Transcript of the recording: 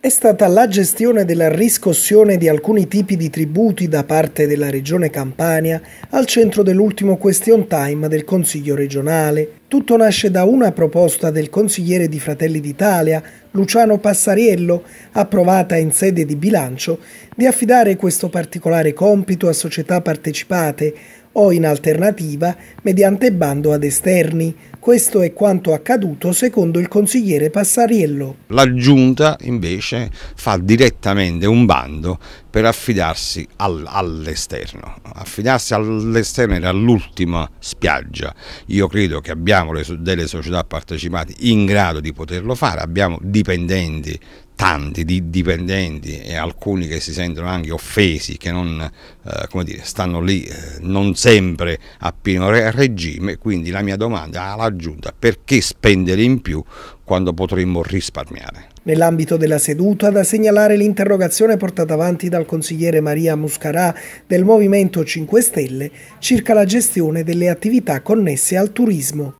È stata la gestione della riscossione di alcuni tipi di tributi da parte della Regione Campania al centro dell'ultimo question time del Consiglio regionale. Tutto nasce da una proposta del consigliere di Fratelli d'Italia, Luciano Passariello, approvata in sede di bilancio, di affidare questo particolare compito a società partecipate o in alternativa mediante bando ad esterni. Questo è quanto accaduto secondo il consigliere Passariello. La Giunta invece fa direttamente un bando per affidarsi all'esterno. Affidarsi all'esterno era l'ultima spiaggia. Io credo che abbiamo delle società partecipate in grado di poterlo fare, abbiamo dipendenti tanti di dipendenti e alcuni che si sentono anche offesi, che non, eh, dire, stanno lì eh, non sempre a pieno regime, quindi la mia domanda alla Giunta è perché spendere in più quando potremmo risparmiare? Nell'ambito della seduta da segnalare l'interrogazione portata avanti dal consigliere Maria Muscarà del Movimento 5 Stelle circa la gestione delle attività connesse al turismo.